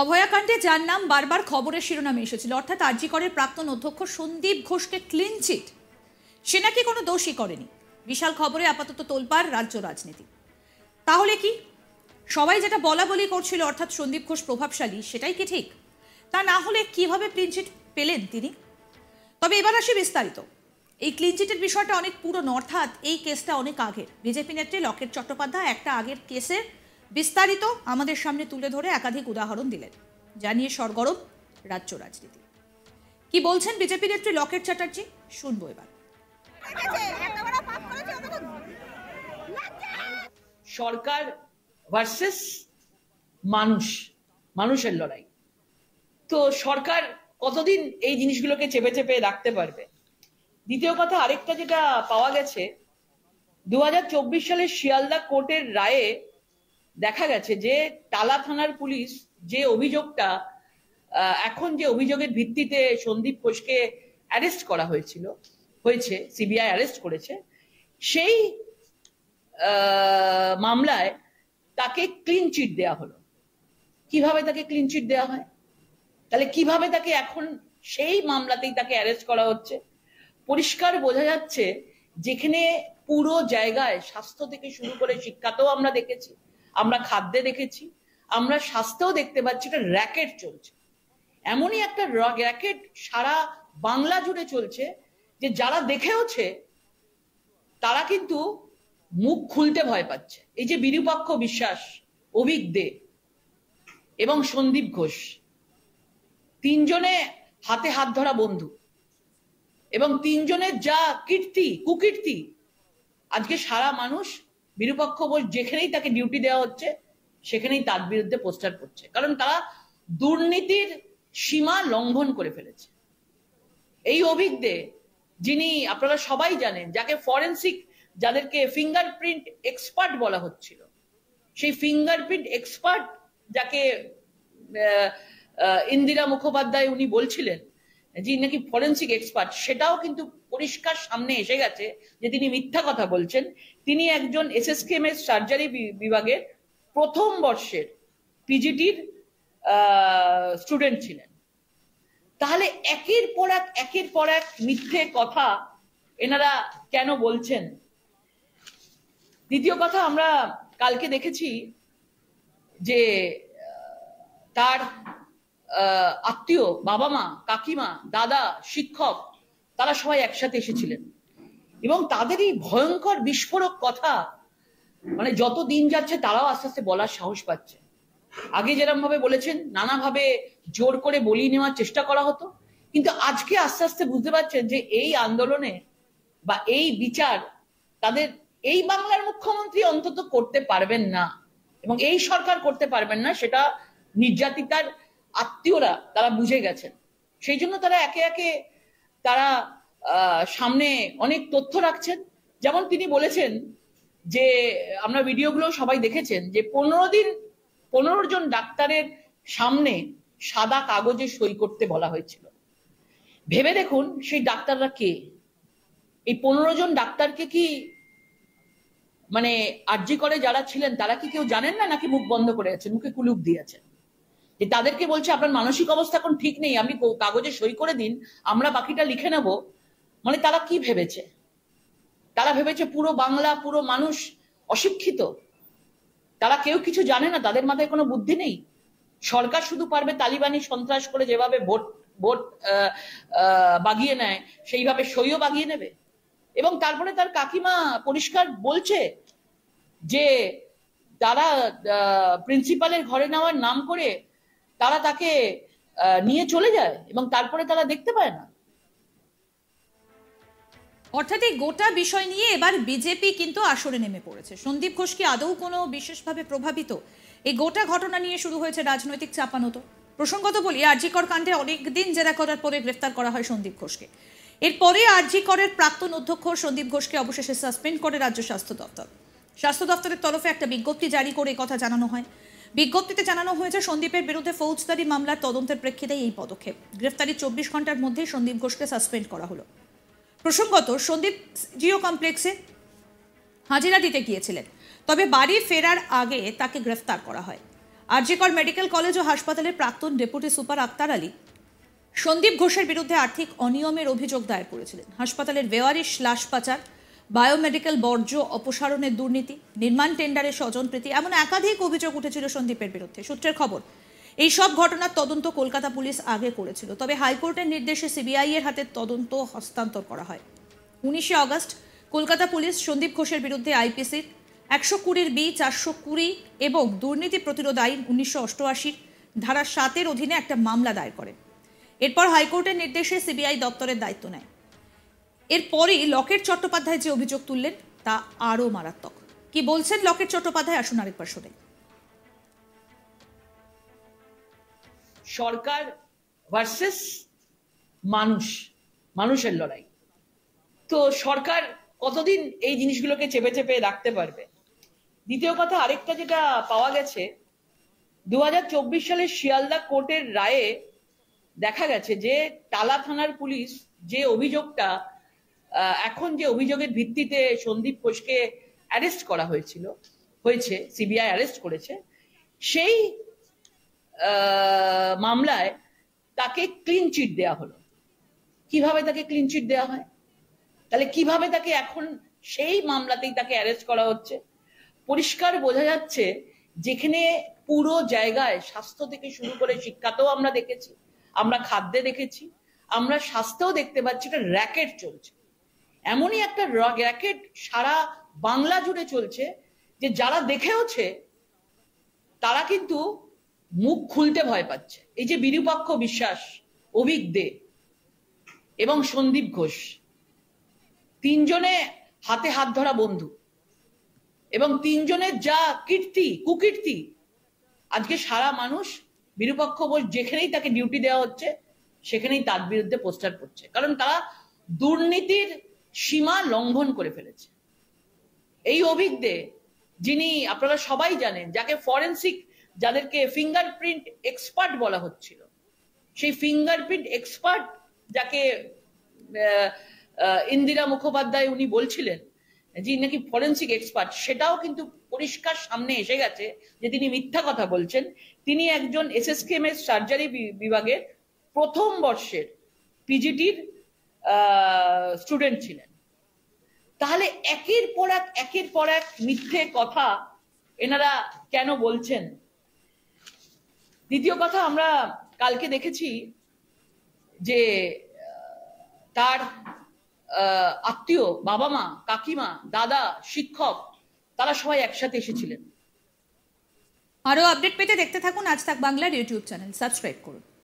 অভয়াকাণ্ডে যার নাম বারবার খবরের শিরোনামে এসেছিল অর্থাৎ আরজিকরের প্রাক্তন অধ্যক্ষ সন্দীপ ঘোষকে ক্লিন চিট সে নাকি কোনো দোষই করেনি বিশাল খবরে আপাতত তোলপার রাজ্য রাজনীতি তাহলে কি সবাই যেটা বলা বলি করছিল অর্থাৎ সন্দীপ ঘোষ প্রভাবশালী সেটাই কি ঠিক তা না হলে কিভাবে ক্লিনচিট পেলেন তিনি তবে এবার আসি বিস্তারিত এই ক্লিনচিটের বিষয়টা অনেক পুরনো অর্থাৎ এই কেসটা অনেক আগের বিজেপি নেত্রী লকেট চট্টোপাধ্যায় একটা আগের কেসের বিস্তারিত আমাদের সামনে তুলে ধরে একাধিক উদাহরণ দিলেন জানিয়ে সরগরম রাজ্য রাজনীতি কি বলছেন বিজেপি নেত্রী লকেট চ্যাটার্জি শুনবো এবার সরকার ভার্সেস মানুষ মানুষের লড়াই তো সরকার কতদিন এই জিনিসগুলোকে চেপে চেপে রাখতে পারবে দ্বিতীয় কথা আরেকটা যেটা পাওয়া গেছে দু সালে শিয়ালদা কোর্টের রায়ে দেখা গেছে যে টালা থানার পুলিশ যে অভিযোগটা এখন যে অভিযোগের ভিত্তিতে সন্দীপ ঘোষকে অ্যারেস্ট করা হয়েছিল হয়েছে সিবিআই অ্যারেস্ট করেছে সেই মামলায় তাকে ক্লিন চিট দেওয়া হলো কিভাবে তাকে ক্লিন চিট দেওয়া হয় তাহলে কিভাবে তাকে এখন সেই মামলাতেই তাকে অ্যারেস্ট করা হচ্ছে পরিষ্কার বোঝা যাচ্ছে যেখানে পুরো জায়গায় স্বাস্থ্য থেকে শুরু করে শিক্ষাতেও আমরা দেখেছি আমরা খাদ্যে দেখেছি আমরা স্বাস্থ্যেও দেখতে পাচ্ছি এটা র্যাকেট চলছে এমনই একটা র্যাকেট সারা বাংলা জুড়ে চলছে যে যারা দেখেওছে তারা কিন্তু মুখ খুলতে ভয় পাচ্ছে এই যে বিরূপাক্ষ বিশ্বাস অভিক দে এবং সন্দীপ ঘোষ তিনজনে হাতে হাত ধরা বন্ধু এবং তিনজনের যা কীর্তি কুকীর্তি আজকে সারা মানুষ বিরুপক্ষ বোস যেখানেই তাকে ডিউটি দেওয়া হচ্ছে সেখানেই তার বিরুদ্ধে পোস্টার করছে কারণ তারা দুর্নীতির সীমা লঙ্ঘন করে ফেলেছে এই অভিজ্ঞে যিনি আপনারা সবাই জানেন যাকে ফরেন্সিক যাদেরকে ফিঙ্গারপ্রিন্ট এক্সপার্ট বলা হচ্ছিল সেই ফিঙ্গারপ্রিন্ট এক্সপার্ট যাকে ইন্দিরা মুখোপাধ্যায় উনি বলছিলেন যিনি নাকি ফরেন্সিক এক্সপার্ট সেটাও কিন্তু পরিষ্কার সামনে এসে গেছে যে তিনি মিথ্যা কথা বলছেন তিনি একজন এস এস কেম এর সার্জারি বিভাগের প্রথম বর্ষের পিজিটির স্টুডেন্ট ছিলেন তাহলে একের পর এক একের পর এক মিথ্যে কথা এনারা কেন বলছেন দ্বিতীয় কথা আমরা কালকে দেখেছি যে তার আত্মীয় বাবা মা কাকিমা দাদা শিক্ষক তারা সবাই একসাথে এসেছিলেন এবং তাদের এই ভয়ঙ্কর বিস্ফোরক কথা মানে যত দিন যাচ্ছে তারাও আস্তে আস্তে বলার সাহস পাচ্ছে আগে যেরকম ভাবে বলেছেন নানাভাবে জোর করে বলিয়ে নেওয়ার চেষ্টা করা হতো কিন্তু আজকে আস্তে আস্তে বুঝতে পারছেন যে এই আন্দোলনে বা এই বিচার তাদের এই বাংলার মুখ্যমন্ত্রী অন্তত করতে পারবেন না এবং এই সরকার করতে পারবেন না সেটা নির্যাতিতার আত্মীয়রা তারা বুঝে গেছেন সেই জন্য তারা একে একে তারা সামনে অনেক তথ্য রাখছেন যেমন তিনি বলেছেন যে আমরা ভিডিওগুলো সবাই দেখেছেন যে পনেরো দিন পনেরো জন ডাক্তারের সামনে সাদা কাগজে সই করতে বলা হয়েছিল ভেবে দেখুন সেই ডাক্তাররা কে এই পনেরো জন ডাক্তারকে কি মানে আর্জি করে যারা ছিলেন তারা কি কেউ জানেন না নাকি মুখ বন্ধ করে আছেন মুখে কুলুপ দিয়েছেন তাদেরকে বলছে আপনার মানসিক অবস্থা এখন ঠিক নেই আমি কাগজে সই করে দিন আমরা বাকিটা লিখে নেব মানে তারা কি ভেবেছে তারা ভেবেছে পুরো বাংলা পুরো মানুষ অশিক্ষিত তারা কেউ কিছু জানে না তাদের মাথায় কোনো বুদ্ধি নেই সরকার শুধু পারবে তালিবানি সন্ত্রাস করে যেভাবে ভোট ভোট বাগিয়ে নেয় সেইভাবে সইও বাগিয়ে নেবে এবং তারপরে তার কাকিমা পরিষ্কার বলছে যে তারা প্রিন্সিপালের ঘরে নেওয়ার নাম করে তারা তাকে নিয়ে চলে যায় এবং তারপরে তারা দেখতে পায় না অর্থাৎ এই গোটা বিষয় নিয়ে এবার বিজেপি কিন্তু আসরে নেমে পড়েছে সন্দীপ ঘোষ কি আদৌ কোনো বিশেষভাবে প্রভাবিত এই গোটা ঘটনা নিয়ে শুরু হয়েছে রাজনৈতিক চাপানোতো প্রসঙ্গত বলি আরজিকর কাণ্ডে অনেকদিন জেরা করার পরে গ্রেফতার করা হয় সন্দীপ ঘোষকে এরপরে আরজিকরের করের প্রাক্তন অধ্যক্ষ সন্দীপ ঘোষকে অবশেষে সাসপেন্ড করে রাজ্য স্বাস্থ্য দপ্তর স্বাস্থ্য দপ্তরের তরফে একটা বিজ্ঞপ্তি জারি করে কথা জানানো হয় বিজ্ঞপ্তিতে জানানো হয়েছে সন্দীপের বিরুদ্ধে ফৌজদারি মামলার তদন্তের প্রেক্ষিতে এই পদক্ষেপ গ্রেফতারি চব্বিশ ঘন্টার মধ্যে সন্দীপ ঘোষকে সাসপেন্ড করা হলো প্রসঙ্গত সন্দীপ জিও কমপ্লেক্সে হাজিরা দিতে গিয়েছিলেন তবে বাড়ি ফেরার আগে তাকে গ্রেফতার করা হয় আরজিকর মেডিকেল কলেজ ও হাসপাতালের প্রাক্তন ডেপুটি সুপার আক্তার আলী সন্দীপ ঘোষের বিরুদ্ধে আর্থিক অনিয়মের অভিযোগ দায়ের করেছিলেন হাসপাতালের বেওয়ারিশ লাশ পাচার বায়োমেডিক্যাল বর্জ্য অপসারণের দুর্নীতি নির্মাণ টেন্ডারের স্বজনপ্রীতি এমন একাধিক অভিযোগ উঠেছিল সন্দীপের বিরুদ্ধে সূত্রের খবর এই সব ঘটনার তদন্ত কলকাতা পুলিশ আগে করেছিল তবে হাইকোর্টের নির্দেশে সিবিআই এর হাতে তদন্ত হস্তান্তর করা হয় উনিশে অগস্ট কলকাতা পুলিশ সন্দীপ ঘোষের বিরুদ্ধে আইপিসির একশো কুড়ির বি চারশো কুড়ি এবং দুর্নীতি প্রতিরোধ আইন উনিশশো অষ্টআশির ধারা সাতের অধীনে একটা মামলা দায়ের করে এরপর হাইকোর্টের নির্দেশে সিবিআই দপ্তরের দায়িত্ব নেয় এরপরে লকেট চট্টোপাধ্যায় যে অভিযোগ তুললেন তা আরও মারাত্মক কি বলছেন লকেট চট্টোপাধ্যায় আসুন আরেকবার শুনে সরকার ভার্সেস মানুষ মানুষের লড়াই তো সরকার কতদিন এই জিনিসগুলোকে চেপে চেপে রাখতে পারবে দ্বিতীয় কথা আরেকটা যেটা পাওয়া গেছে দু সালে শিয়ালদা কোর্টের রায়ে দেখা গেছে যে টালা থানার পুলিশ যে অভিযোগটা এখন যে অভিযোগের ভিত্তিতে সন্দীপ ঘোষকে অ্যারেস্ট করা হয়েছিল হয়েছে সিবিআই অ্যারেস্ট করেছে সেই মামলায় তাকে ক্লিন চিট দেওয়া হলো কিভাবে তাকে ক্লিন চিট দেওয়া হয় তাহলে কিভাবে তাকে এখন সেই মামলাতেই তাকে অ্যারেস্ট করা হচ্ছে পরিষ্কার বোঝা যাচ্ছে যেখানে পুরো জায়গায় স্বাস্থ্য থেকে শুরু করে শিক্ষাতেও আমরা দেখেছি আমরা খাদ্যে দেখেছি আমরা স্বাস্থ্যও দেখতে পাচ্ছি এটা র্যাকেট চলছে এমনই একটা র্যাকেট সারা বাংলা জুড়ে চলছে যে যারা দেখেওছে তারা কিন্তু মুখ খুলতে ভয় পাচ্ছে এই যে বিরূপাক্ষ বিশ্বাস অভিক দে এবং সন্দীপ ঘোষ তিনজনে হাতে হাত ধরা বন্ধু এবং তিনজনের যা কীর্তি কুকীর্তি আজকে সারা মানুষ বিরূপাক্ষ বোস যেখানেই তাকে ডিউটি দেওয়া হচ্ছে সেখানেই তার বিরুদ্ধে পোস্টার করছে কারণ তারা দুর্নীতির সীমা লঙ্ঘন করে ফেলেছে এই অভিজ্ঞে যিনি আপনারা সবাই জানেন যাকে ফরেন্সিক যাদেরকে ফিঙ্গারপ্রিন্ট এক্সপার্ট বলা হচ্ছিল সেই ফিঙ্গারপ্রিন্ট এক্সপার্ট যাকে ইন্দিরা মুখোপাধ্যায় উনি বলছিলেন যিনি নাকি ফরেন্সিক এক্সপার্ট সেটাও কিন্তু পরিষ্কার সামনে এসে গেছে যে তিনি মিথ্যা কথা বলছেন তিনি একজন কেম এর সার্জারি বিভাগের প্রথম বর্ষের পিজিটির স্টুডেন্ট ছিলেন তাহলে একের পর এক একের পর এক মিথ্যে কথা এনারা কেন বলছেন দ্বিতীয় কথা আমরা কালকে দেখেছি যে তার আত্মীয় বাবা মা কাকিমা দাদা শিক্ষক তারা সবাই একসাথে এসেছিলেন আরো আপডেট পেতে দেখতে থাকুন আজ থাক বাংলার ইউটিউব চ্যানেল সাবস্ক্রাইব করুন